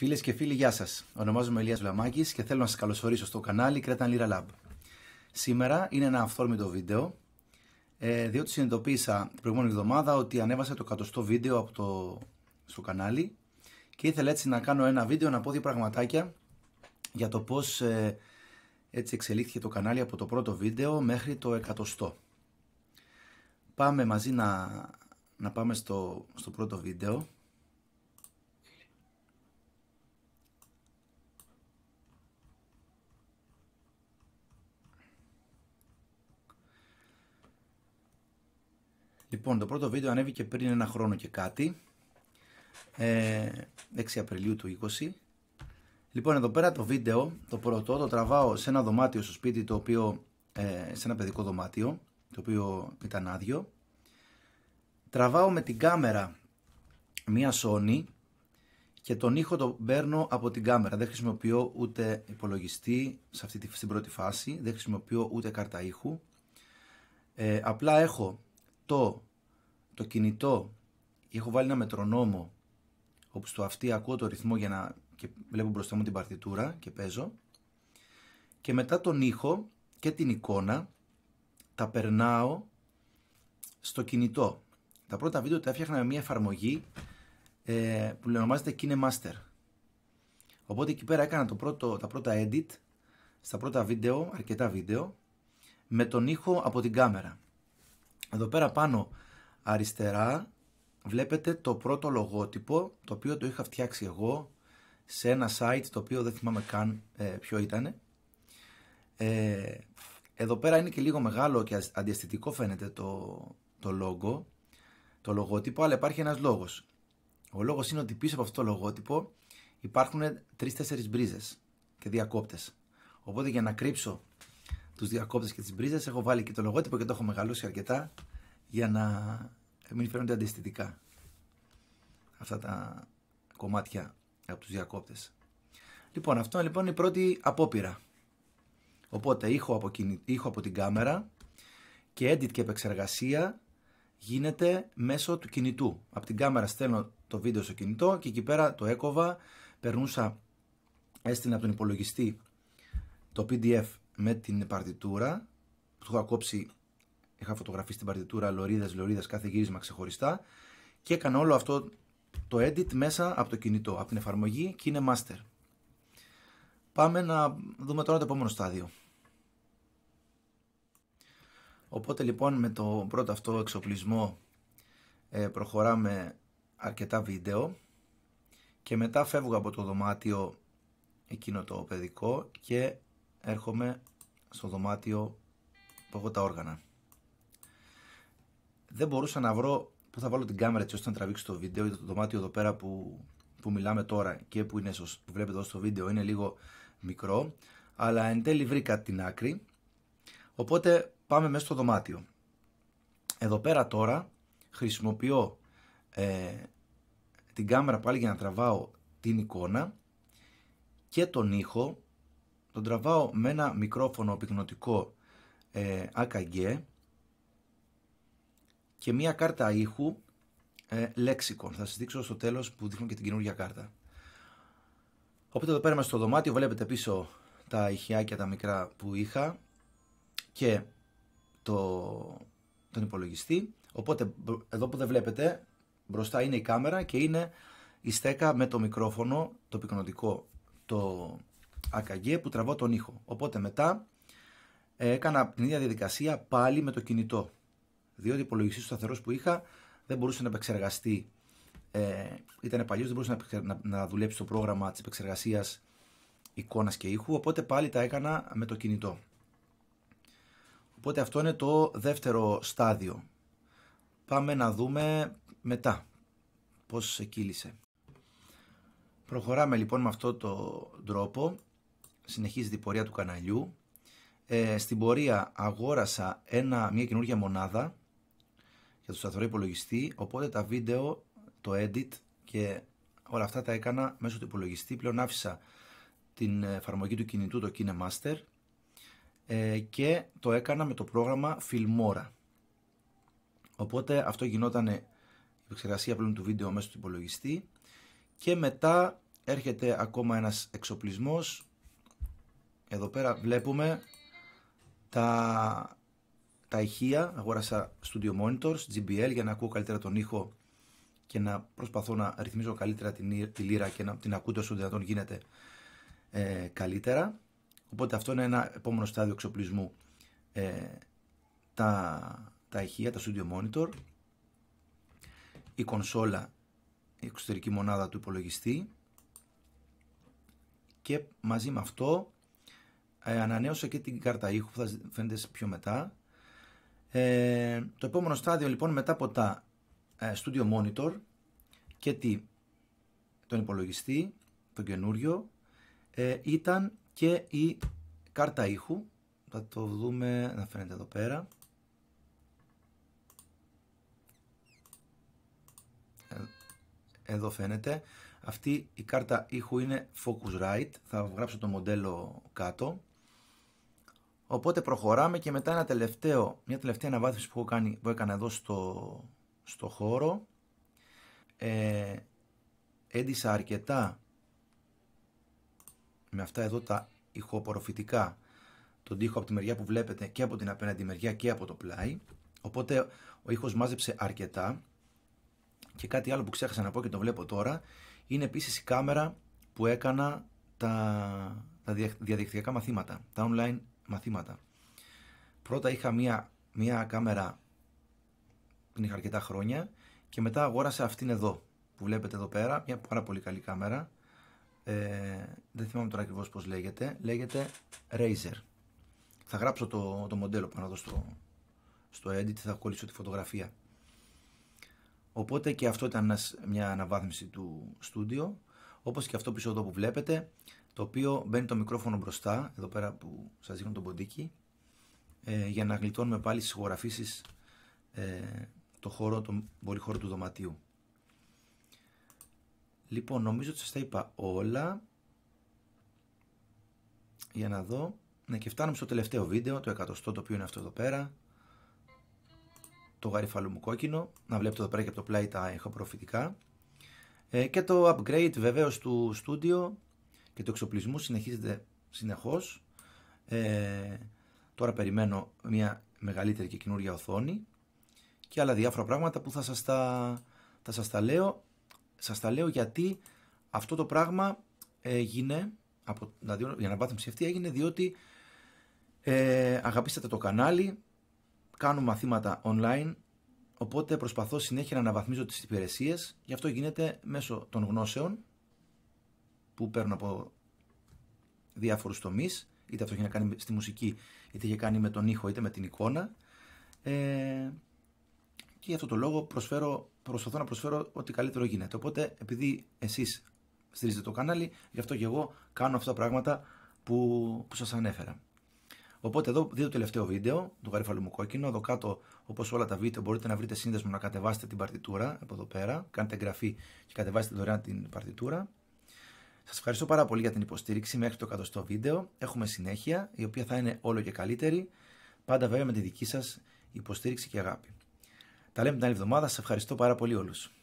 Φίλες και φίλοι, γεια σας. Ονομάζομαι Ελία Βλαμάκης και θέλω να σας καλωσορίσω στο κανάλι Cretan Lira Lab. Σήμερα είναι ένα αυθόρμητο βίντεο, ε, διότι συνειδητοποίησα την προηγούμενη εβδομάδα ότι ανέβασα το κατοστό βίντεο από το... στο κανάλι και ήθελα έτσι να κάνω ένα βίντεο να πω δύο πραγματάκια για το πώς ε, έτσι εξελίχθηκε το κανάλι από το πρώτο βίντεο μέχρι το εκατοστό. Πάμε μαζί να, να πάμε στο, στο πρώτο βίντεο Λοιπόν, το πρώτο βίντεο ανέβηκε πριν ένα χρόνο και κάτι. Ε, 6 Απριλίου του 20. Λοιπόν, εδώ πέρα το βίντεο, το πρώτο, το τραβάω σε ένα δωμάτιο στο σπίτι, το οποίο, ε, σε ένα παιδικό δωμάτιο, το οποίο ήταν άδειο. Τραβάω με την κάμερα μία Sony και τον ήχο τον παίρνω από την κάμερα. Δεν χρησιμοποιώ ούτε υπολογιστή σε αυτή τη, στην πρώτη φάση, δεν χρησιμοποιώ ούτε κάρτα ήχου. Ε, απλά έχω το το κινητό έχω βάλει ένα μετρονόμο όπου στο αυτί ακούω το ρυθμό για να και βλέπω μπροστά μου την παρτιτούρα και παίζω και μετά τον ήχο και την εικόνα τα περνάω στο κινητό. Τα πρώτα βίντεο τα έφτιαχνα με μια εφαρμογή ε, που ονομάζεται KineMaster. Οπότε εκεί πέρα έκανα το πρώτο, τα πρώτα edit στα πρώτα βίντεο, αρκετά βίντεο, με τον ήχο από την κάμερα. Εδώ πέρα πάνω αριστερά βλέπετε το πρώτο λογότυπο το οποίο το είχα φτιάξει εγώ σε ένα site το οποίο δεν θυμάμαι καν ε, ποιο ήταν. Ε, εδώ πέρα είναι και λίγο μεγάλο και αντιαισθητικό φαίνεται το, το logo, το λογότυπο, αλλά υπάρχει ένας λόγος. Ο λόγος είναι ότι πίσω από αυτό το λογότυπο υπάρχουν 3-4 μπρίζες και διακόπτες. Οπότε για να κρύψω τους διακόπτες και τις μπρίζες έχω βάλει και το λογότυπο και το έχω μεγαλώσει αρκετά για να μην φαίνονται αντιστοιχικά αυτά τα κομμάτια από τους διακόπτες. Λοιπόν, αυτό λοιπόν είναι η πρώτη απόπειρα. Οπότε ήχο από, ήχο από την κάμερα και edit και επεξεργασία γίνεται μέσω του κινητού. Από την κάμερα στέλνω το βίντεο στο κινητό και εκεί πέρα το έκοβα, περνούσα, έστεινα από τον υπολογιστή το PDF με την παρτιτούρα που του έχω κόψει Είχα φωτογραφίσει την παρτιτούρα λωρίδε-λωρίδε κάθε γύρισμα ξεχωριστά και έκανα όλο αυτό το edit μέσα από το κινητό, από την εφαρμογή και είναι master. Πάμε να δούμε τώρα το επόμενο στάδιο. Οπότε λοιπόν με το πρώτο αυτό εξοπλισμό ε, προχωράμε αρκετά βίντεο και μετά φεύγω από το δωμάτιο εκείνο το παιδικό και έρχομαι στο δωμάτιο που έχω τα όργανα δεν μπορούσα να βρω πού θα βάλω την κάμερα έτσι ώστε να τραβήξει το βίντεο. Γιατί το δωμάτιο εδώ πέρα που, που μιλάμε τώρα και που, είναι, που βλέπετε εδώ στο βίντεο είναι λίγο μικρό. Αλλά εν τέλει βρήκα την άκρη. Οπότε πάμε μέσα στο δωμάτιο. Εδώ πέρα τώρα χρησιμοποιώ ε, την κάμερα πάλι για να τραβάω την εικόνα και τον ήχο. Τον τραβάω με ένα μικρόφωνο πυκνοτικό ε, AKG και μία κάρτα ήχου ε, Θα σας δείξω στο τέλος που δείχνω και την καινούργια κάρτα. Οπότε εδώ πέρα είμαστε στο δωμάτιο, βλέπετε πίσω τα ηχιάκια τα μικρά που είχα και το, τον υπολογιστή. Οπότε εδώ που δεν βλέπετε μπροστά είναι η κάμερα και είναι η στέκα με το μικρόφωνο, το πυκνοτικό, το AKG που τραβώ τον ήχο. Οπότε μετά ε, έκανα την ίδια διαδικασία πάλι με το κινητό διότι ο υπολογιστή σταθερός που είχα δεν μπορούσε να επεξεργαστεί. Ε, ήταν παλιός, δεν μπορούσε να, να, δουλέψει το πρόγραμμα της επεξεργασίας εικόνας και ήχου, οπότε πάλι τα έκανα με το κινητό. Οπότε αυτό είναι το δεύτερο στάδιο. Πάμε να δούμε μετά πώς κύλησε. Προχωράμε λοιπόν με αυτό το τρόπο. Συνεχίζει την πορεία του καναλιού. Ε, στην πορεία αγόρασα ένα, μια καινούργια μονάδα για το σταθερό υπολογιστή, οπότε τα βίντεο, το edit και όλα αυτά τα έκανα μέσω του υπολογιστή. Πλέον άφησα την εφαρμογή του κινητού, το KineMaster ε, και το έκανα με το πρόγραμμα Filmora. Οπότε αυτό γινόταν η επεξεργασία πλέον του βίντεο μέσω του υπολογιστή και μετά έρχεται ακόμα ένας εξοπλισμός. Εδώ πέρα βλέπουμε τα τα ηχεία, αγόρασα Studio Monitors, GBL για να ακούω καλύτερα τον ήχο και να προσπαθώ να ρυθμίζω καλύτερα την, τη λύρα και να την ακούτε όσο δυνατόν γίνεται ε, καλύτερα. Οπότε αυτό είναι ένα επόμενο στάδιο εξοπλισμού. Ε, τα, τα ηχεία, τα Studio Monitor, η κονσόλα, η εξωτερική μονάδα του υπολογιστή και μαζί με αυτό ε, ανανέωσα και την κάρτα ήχου που θα φαίνεται πιο μετά ε, το επόμενο στάδιο λοιπόν μετά από τα ε, Studio Monitor και τη, τον υπολογιστή, τον καινούριο, ε, ήταν και η κάρτα ήχου. Θα το δούμε να φαίνεται εδώ πέρα. Ε, εδώ φαίνεται. Αυτή η κάρτα ήχου είναι Focusrite. Θα γράψω το μοντέλο κάτω. Οπότε προχωράμε και μετά ένα τελευταίο, μια τελευταία αναβάθμιση που, έχω κάνει, που έκανα εδώ στο, στο χώρο. Ε, έντυσα αρκετά με αυτά εδώ τα ηχοποροφητικά τον τοίχο από τη μεριά που βλέπετε και από την απέναντι μεριά και από το πλάι. Οπότε ο ήχος μάζεψε αρκετά. Και κάτι άλλο που ξέχασα να πω και το βλέπω τώρα είναι επίσης η κάμερα που έκανα τα, τα διαδικτυακά μαθήματα, τα online μαθήματα. Πρώτα είχα μία, μία κάμερα την είχα αρκετά χρόνια και μετά αγόρασα αυτήν εδώ που βλέπετε εδώ πέρα, μια μια καμερα που ειχα αρκετα πολύ καλή κάμερα. Ε, δεν θυμάμαι τώρα ακριβώς πώς λέγεται. Λέγεται Razer. Θα γράψω το, το μοντέλο πάνω εδώ στο, στο edit, θα κόλλησω τη φωτογραφία. Οπότε και αυτό ήταν μια αναβάθμιση του στούντιο, όπως και αυτό πίσω εδώ που βλέπετε το οποίο μπαίνει το μικρόφωνο μπροστά, εδώ πέρα που σας δείχνω το ποντίκι, ε, για να γλιτώνουμε πάλι στις ηχογραφήσεις ε, το χώρο, τον χώρο του δωματίου. Λοιπόν, νομίζω ότι σας τα είπα όλα. Για να δω. Ναι, και φτάνουμε στο τελευταίο βίντεο, το εκατοστό, το οποίο είναι αυτό εδώ πέρα. Το γαριφαλού μου κόκκινο. Να βλέπετε εδώ πέρα και από το πλάι τα έχω Ε, και το upgrade βεβαίως του στούντιο και το εξοπλισμό συνεχίζεται συνεχώς. Ε, τώρα περιμένω μια μεγαλύτερη και καινούργια οθόνη και άλλα διάφορα πράγματα που θα σας τα, θα σας τα λέω. Σας τα λέω γιατί αυτό το πράγμα έγινε, από, δηλαδή η αναβάθμιση αυτή έγινε διότι ε, αγαπήσατε το κανάλι, κάνω μαθήματα online, οπότε προσπαθώ συνέχεια να αναβαθμίζω τις υπηρεσίες, γι' αυτό γίνεται μέσω των γνώσεων που παίρνω από διάφορους τομείς. Είτε αυτό έχει να κάνει στη μουσική, είτε να κάνει με τον ήχο, είτε με την εικόνα. Ε, και γι' αυτό το λόγο προσφέρω, προσπαθώ να προσφέρω ό,τι καλύτερο γίνεται. Οπότε, επειδή εσείς στηρίζετε το κανάλι, γι' αυτό και εγώ κάνω αυτά τα πράγματα που, που σας ανέφερα. Οπότε εδώ δείτε το τελευταίο βίντεο το γαρίφαλου μου κόκκινο. Εδώ κάτω, όπως όλα τα βίντεο, μπορείτε να βρείτε σύνδεσμο να κατεβάσετε την παρτιτούρα από εδώ πέρα. Κάντε εγγραφή και κατεβάσετε δωρεάν την παρτιτούρα. Σας ευχαριστώ πάρα πολύ για την υποστήριξη μέχρι το κατωστό βίντεο. Έχουμε συνέχεια, η οποία θα είναι όλο και καλύτερη. Πάντα βέβαια με τη δική σας υποστήριξη και αγάπη. Τα λέμε την άλλη εβδομάδα. Σας ευχαριστώ πάρα πολύ όλους.